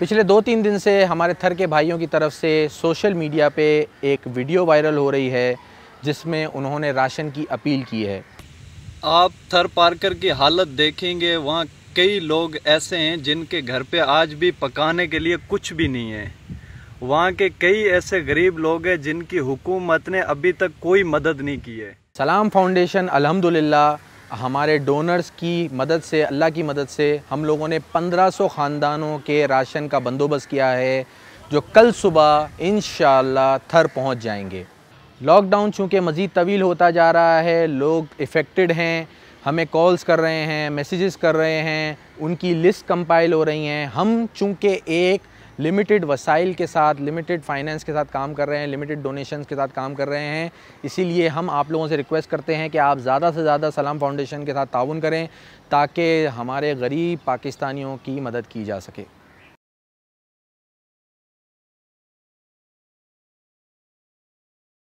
पिछले दो तीन दिन से हमारे थर के भाइयों की तरफ से सोशल मीडिया पे एक वीडियो वायरल हो रही है जिसमें उन्होंने राशन की अपील की है आप थर पार्कर की हालत देखेंगे वहाँ कई लोग ऐसे हैं जिनके घर पे आज भी पकाने के लिए कुछ भी नहीं है वहाँ के कई ऐसे गरीब लोग हैं जिनकी हुकूमत ने अभी तक कोई मदद नहीं की है सलाम फाउंडेशन अल्हम्दुलिल्लाह हमारे डोनर्स की मदद से अल्लाह की मदद से हम लोगों ने 1500 ख़ानदानों के राशन का बंदोबस्त किया है जो कल सुबह इन थर पहुँच जाएंगे लॉकडाउन चूँकि मज़ीद तवील होता जा रहा है लोग इफ़ेक्टेड हैं हमें कॉल्स कर रहे हैं मैसेजेस कर रहे हैं उनकी लिस्ट कंपाइल हो रही हैं हम चूँकि एक लिमिटेड वसाइल के साथ लिमिटेड फाइनेंस के साथ काम कर रहे हैं लिमिटेड डोनेशंस के साथ काम कर रहे हैं इसीलिए हम आप लोगों से रिक्वेस्ट करते हैं कि आप ज़्यादा से ज़्यादा सलाम फाउंडेशन के साथ ताउन करें ताकि हमारे गरीब पाकिस्तानियों की मदद की जा सके